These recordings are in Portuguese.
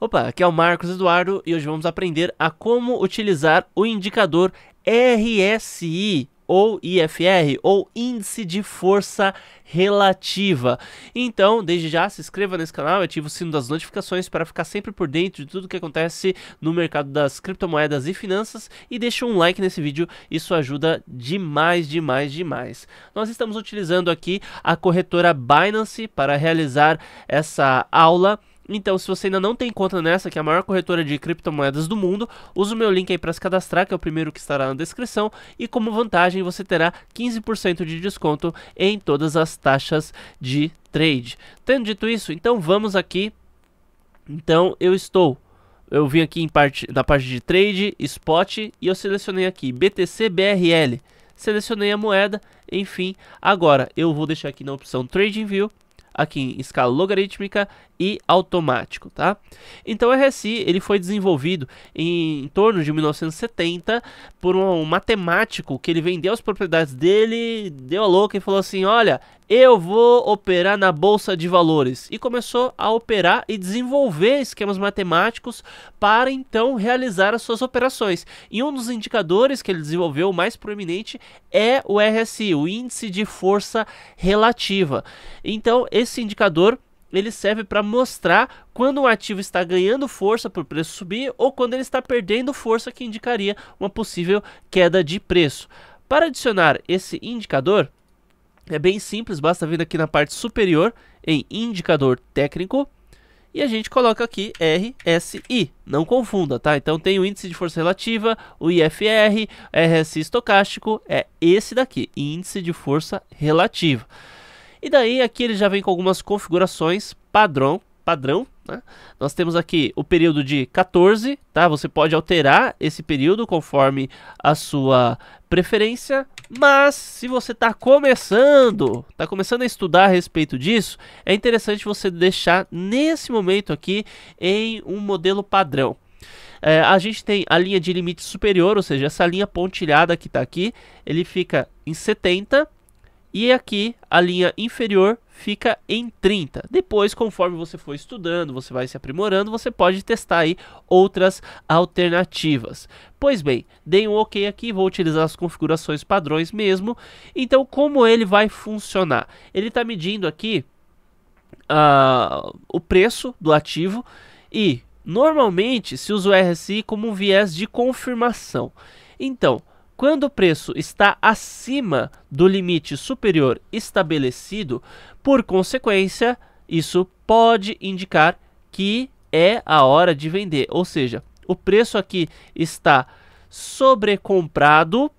Opa, aqui é o Marcos Eduardo e hoje vamos aprender a como utilizar o indicador RSI ou IFR ou Índice de Força Relativa. Então, desde já se inscreva nesse canal, ative o sino das notificações para ficar sempre por dentro de tudo que acontece no mercado das criptomoedas e finanças e deixe um like nesse vídeo, isso ajuda demais, demais, demais. Nós estamos utilizando aqui a corretora Binance para realizar essa aula então, se você ainda não tem conta nessa, que é a maior corretora de criptomoedas do mundo, use o meu link aí para se cadastrar, que é o primeiro que estará na descrição, e como vantagem você terá 15% de desconto em todas as taxas de trade. Tendo dito isso, então vamos aqui. Então, eu estou eu vim aqui em parte, na parte de trade, spot e eu selecionei aqui BTC BRL. Selecionei a moeda, enfim. Agora eu vou deixar aqui na opção Trading View, aqui em escala logarítmica e automático, tá? Então o RSI ele foi desenvolvido em, em torno de 1970 por um, um, matemático que ele vendeu as propriedades dele, deu a louca e falou assim, olha, eu vou operar na bolsa de valores e começou a operar e desenvolver esquemas matemáticos para então realizar as suas operações. E um dos indicadores que ele desenvolveu mais proeminente é o RSI, o índice de força relativa. Então esse indicador ele serve para mostrar quando um ativo está ganhando força para o preço subir ou quando ele está perdendo força que indicaria uma possível queda de preço. Para adicionar esse indicador, é bem simples, basta vir aqui na parte superior em indicador técnico e a gente coloca aqui RSI, não confunda, tá? Então tem o índice de força relativa, o IFR, RSI estocástico, é esse daqui, índice de força relativa. E daí aqui ele já vem com algumas configurações padrão, padrão, né? Nós temos aqui o período de 14, tá? Você pode alterar esse período conforme a sua preferência, mas se você está começando, está começando a estudar a respeito disso, é interessante você deixar nesse momento aqui em um modelo padrão. É, a gente tem a linha de limite superior, ou seja, essa linha pontilhada que está aqui, ele fica em 70 e aqui a linha inferior fica em 30. Depois, conforme você for estudando, você vai se aprimorando, você pode testar aí outras alternativas. Pois bem, dei um OK aqui, vou utilizar as configurações padrões mesmo. Então, como ele vai funcionar? Ele está medindo aqui uh, o preço do ativo e, normalmente, se usa o RSI como um viés de confirmação. Então, quando o preço está acima do limite superior estabelecido, por consequência, isso pode indicar que é a hora de vender. Ou seja, o preço aqui está sobrecomprado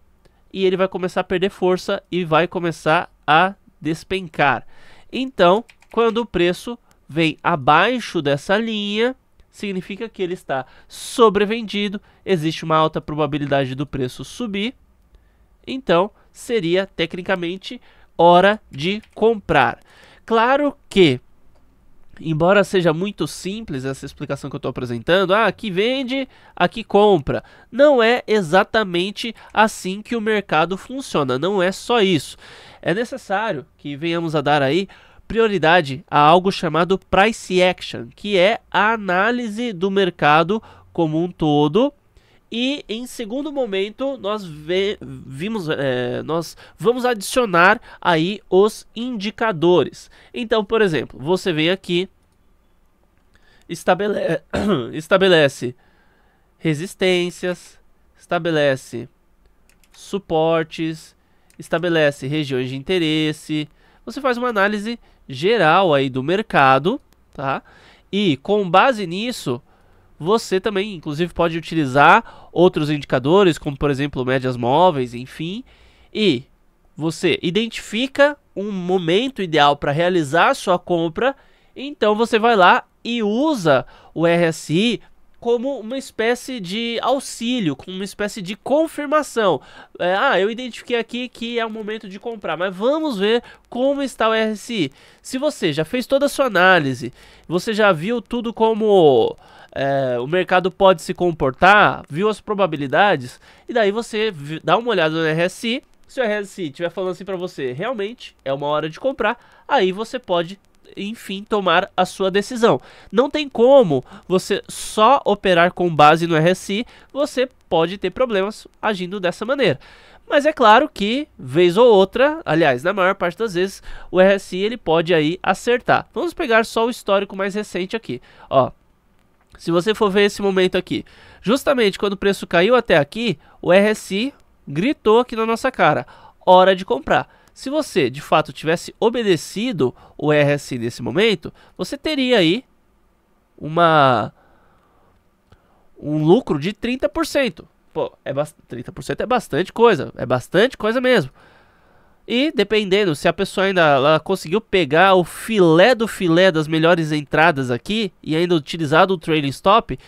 e ele vai começar a perder força e vai começar a despencar. Então, quando o preço vem abaixo dessa linha, significa que ele está sobrevendido, existe uma alta probabilidade do preço subir. Então, seria tecnicamente hora de comprar. Claro que, embora seja muito simples essa explicação que eu estou apresentando, ah, aqui vende, aqui compra. Não é exatamente assim que o mercado funciona, não é só isso. É necessário que venhamos a dar aí prioridade a algo chamado price action, que é a análise do mercado como um todo. E em segundo momento, nós vimos, é, nós vamos adicionar aí os indicadores. Então, por exemplo, você vem aqui, estabelece resistências, estabelece suportes, estabelece regiões de interesse, você faz uma análise geral aí do mercado, tá? E com base nisso, você também, inclusive, pode utilizar outros indicadores, como por exemplo médias móveis, enfim, e você identifica um momento ideal para realizar sua compra, então você vai lá e usa o RSI como uma espécie de auxílio, como uma espécie de confirmação. É, ah, eu identifiquei aqui que é o momento de comprar, mas vamos ver como está o RSI. Se você já fez toda a sua análise, você já viu tudo como é, o mercado pode se comportar, viu as probabilidades, e daí você dá uma olhada no RSI. Se o RSI estiver falando assim para você, realmente é uma hora de comprar, aí você pode enfim, tomar a sua decisão. Não tem como você só operar com base no RSI, você pode ter problemas agindo dessa maneira. Mas é claro que, vez ou outra, aliás, na maior parte das vezes, o RSI ele pode aí acertar. Vamos pegar só o histórico mais recente aqui, ó. Se você for ver esse momento aqui, justamente quando o preço caiu até aqui, o RSI gritou aqui na nossa cara, hora de comprar. Se você de fato tivesse obedecido o RSI nesse momento, você teria aí uma um lucro de 30%. Pô, é 30% é bastante coisa, é bastante coisa mesmo. E dependendo se a pessoa ainda ela conseguiu pegar o filé do filé das melhores entradas aqui e ainda utilizado o trailing stop,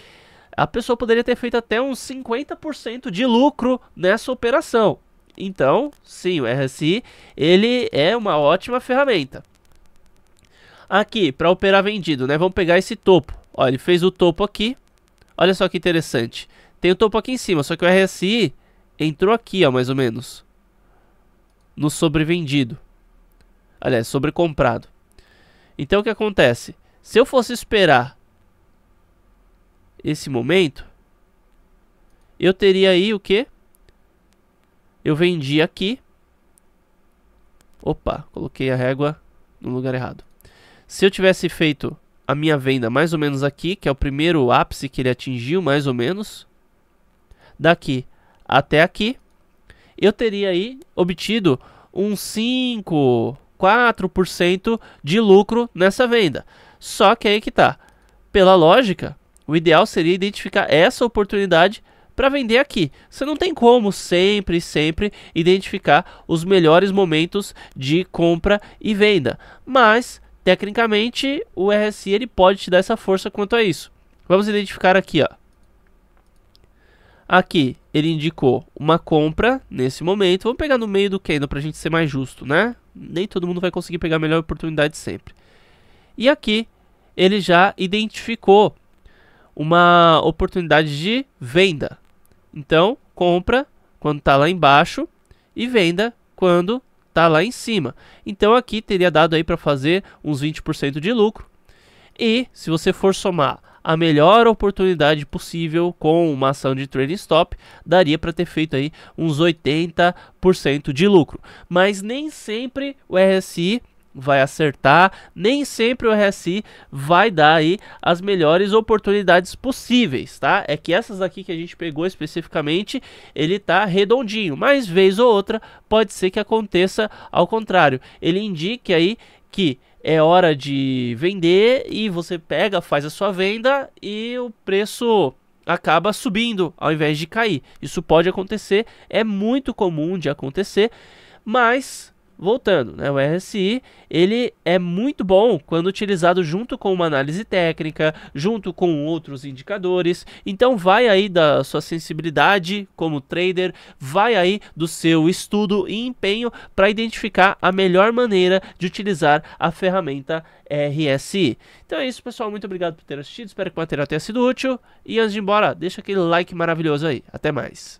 a pessoa poderia ter feito até uns 50% de lucro nessa operação. Então, sim, o RSI ele é uma ótima ferramenta. Aqui, para operar vendido, né? Vamos pegar esse topo. Ó, ele fez o topo aqui. Olha só que interessante. Tem o topo aqui em cima, só que o RSI entrou aqui, ó, mais ou menos. No sobrevendido. Aliás, é sobrecomprado. Então, o que acontece? Se eu fosse esperar esse momento, eu teria aí o que? Eu vendi aqui. Opa, coloquei a régua no lugar errado. Se eu tivesse feito a minha venda mais ou menos aqui, que é o primeiro ápice que ele atingiu, mais ou menos, daqui até aqui, eu teria aí obtido uns 5, 4% de lucro nessa venda. Só que aí que tá. Pela lógica, o ideal seria identificar essa oportunidade para vender aqui. Você não tem como sempre, sempre identificar os melhores momentos de compra e venda, mas tecnicamente o RSI ele pode te dar essa força quanto a isso. Vamos identificar aqui, ó. Aqui ele indicou uma compra nesse momento. Vamos pegar no meio do candle para a gente ser mais justo, né? Nem todo mundo vai conseguir pegar a melhor oportunidade sempre. E aqui ele já identificou uma oportunidade de venda. Então, compra quando está lá embaixo e venda quando está lá em cima. Então, aqui teria dado aí para fazer uns 20% de lucro. E se você for somar a melhor oportunidade possível com uma ação de trading stop, daria para ter feito aí uns 80% de lucro. Mas nem sempre o RSI vai acertar, nem sempre o RSI vai dar aí as melhores oportunidades possíveis, tá? É que essas aqui que a gente pegou especificamente, ele tá redondinho, mas vez ou outra pode ser que aconteça ao contrário. Ele indique aí que é hora de vender e você pega, faz a sua venda e o preço acaba subindo ao invés de cair. Isso pode acontecer, é muito comum de acontecer, mas voltando, né? O RSI, ele é muito bom quando utilizado junto com uma análise técnica, junto com outros indicadores. Então vai aí da sua sensibilidade como trader, vai aí do seu estudo e empenho para identificar a melhor maneira de utilizar a ferramenta RSI. Então é isso, pessoal. Muito obrigado por ter assistido. Espero que o material tenha sido útil. E antes de ir embora, deixa aquele like maravilhoso aí. Até mais.